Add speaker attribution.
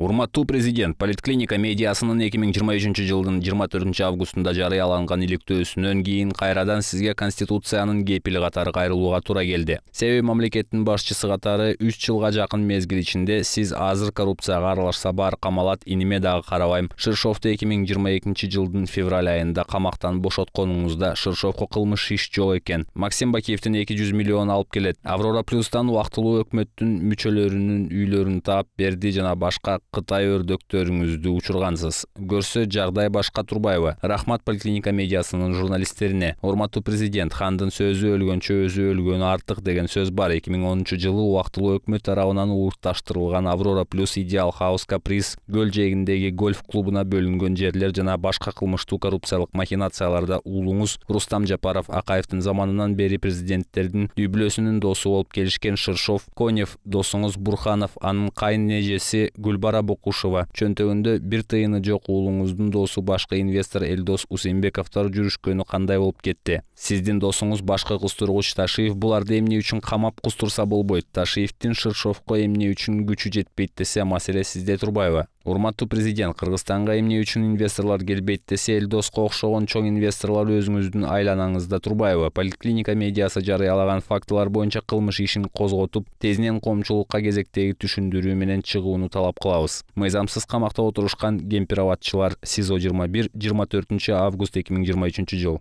Speaker 1: урматтуу президент поликлиника медиасынын эки миң жыйырма үчүнчү жылдын жыйырма төртүнчү августунда жарыяланган иликтөөсүнөн кийин кайрадан сизге конституциянын кепили катары кайрылууга туура келди себеби мамлекеттин башчысы катары үч жылга жакын мезгил ичинде сиз азыр коррупцияга аралашса бар камалат иниме дагы карабайм шыршовду эки миң жыйырма экинчи жылдын февраль айында камактан бошотконуңузда ширшовко кылмыш иш жок экен максим бакиевдин эки жүз миллион алып келет аврора плюстан убактылуу өкмөттүн мүчөлөрүнүн үйлөрүн таап берди жана башка кытай өрдөктөрүңүздү учургансыз көрсө жагдай башка турбайбы рахмат поликлиника медиасынын журналисттерине урматтуу президент хандын сөзү өлгөнчө өзү өлгөнү артык деген сөз бар эки миң онунчу жылы убактылуу өкмөт тарабынан улутташтырылган аврора плюс идеал хаус каприз көл жээгиндеги гольф клубуна бөлүнгөн жерлер жана башка кылмыштуу коррупциялык махинацияларда уулуңуз рустам жапаров акаевдин заманынан бери президенттердин үй бүлөсүнүн досу болуп келишкен шыршов конев досуңуз бурханов анын кайын эжеси гүлбара карап Бокушева. чөнтөгүндө бир тыйыны жок уулуңуздун досу башкы инвестор элдос усенбековдор жүрүшкөнү кандай болуп кетти сиздин досуңуз башкы кустургуч ташиев буларды эмне үчүн камап кустурса болбойт ташиевдин шыршовко эмне үчүн күчү жетпейт десе маселе сизде турбайбы урматтуу президент кыргызстанга эмне үчүн инвесторлор келбейт десе Элдоско окшогон чоң инвесторлор өзүңүздүн айланаңызда турбайбы поликлиника медиасы жарыялаган фактылар боюнча кылмыш ишин козготуп тезинен коомчулукка кезектеги түшүндүрүү менен чыгууну талап кылабыз мыйзамсыз камакта отурушкан кемпир абадчылар сизо жыйырма бир жыйырма төртүнчү август эки миң жыйырма үчүнчү жыл